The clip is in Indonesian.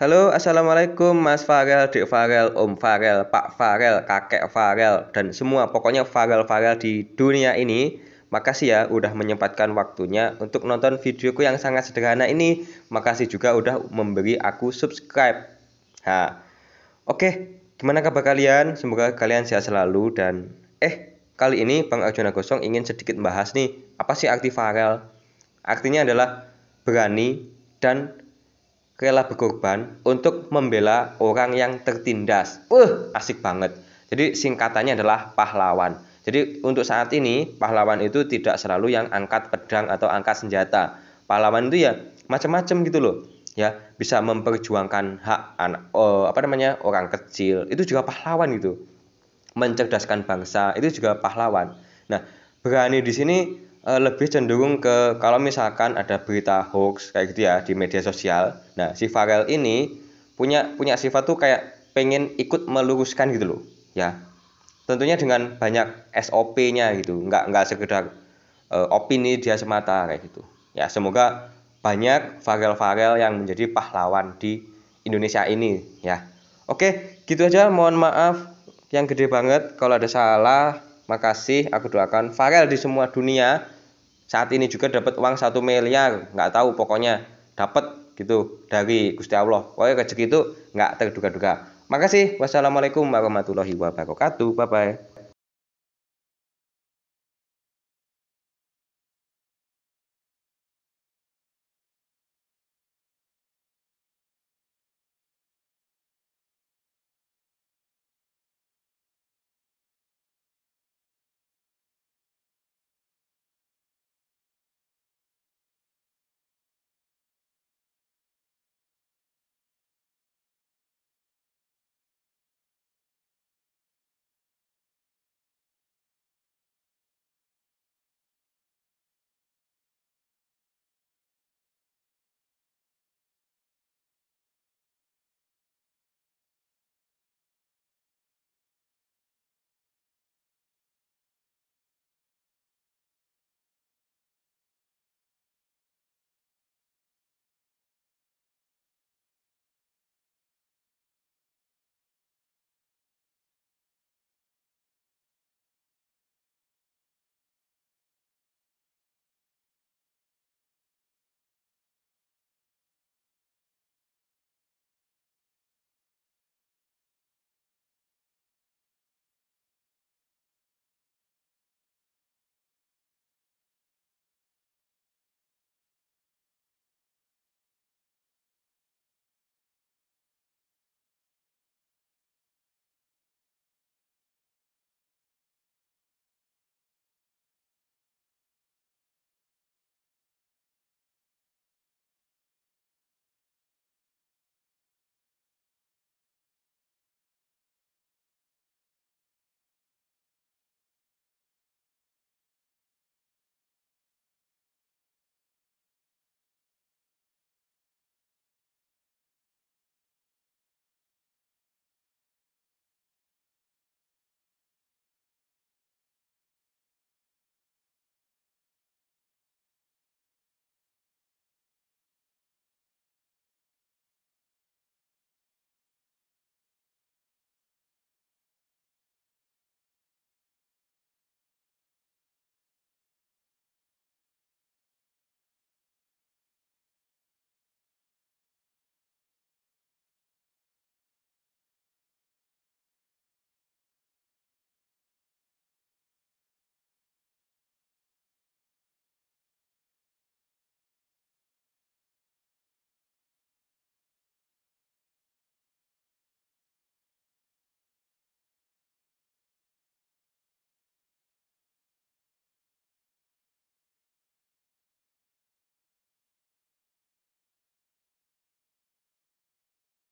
Halo, Assalamualaikum Mas Farel, Dek Farel, Om Farel, Pak Farel, Kakek Farel, dan semua pokoknya Farel-Farel di dunia ini. Makasih ya udah menyempatkan waktunya untuk nonton videoku yang sangat sederhana ini. Makasih juga udah memberi aku subscribe. Ha. Oke, gimana kabar kalian? Semoga kalian sehat selalu dan eh kali ini Bang Arjuna Gosong ingin sedikit bahas nih apa sih arti Farel? Artinya adalah berani dan rela berkorban untuk membela orang yang tertindas. uh, asik banget. Jadi singkatannya adalah pahlawan. Jadi untuk saat ini pahlawan itu tidak selalu yang angkat pedang atau angkat senjata. Pahlawan itu ya macam-macam gitu loh. Ya, bisa memperjuangkan hak anak oh, apa namanya? orang kecil. Itu juga pahlawan gitu. Mencerdaskan bangsa itu juga pahlawan. Nah, berani di sini Eh, lebih cenderung ke kalau misalkan ada berita hoax kayak gitu ya di media sosial. Nah, si Farel ini punya punya sifat tuh kayak pengen ikut meluruskan gitu loh, ya. Tentunya dengan banyak SOP-nya gitu, nggak nggak sekedar e, opini dia semata kayak gitu. Ya, semoga banyak Farel-Farel yang menjadi pahlawan di Indonesia ini ya. Oke, gitu aja. Mohon maaf yang gede banget kalau ada salah Makasih, aku doakan Farel di semua dunia saat ini juga dapat uang satu miliar, nggak tahu pokoknya dapat gitu dari Gusti Allah. Pokoknya rezeki itu nggak terduga-duga. Makasih. Wassalamualaikum warahmatullahi wabarakatuh. Bye bye.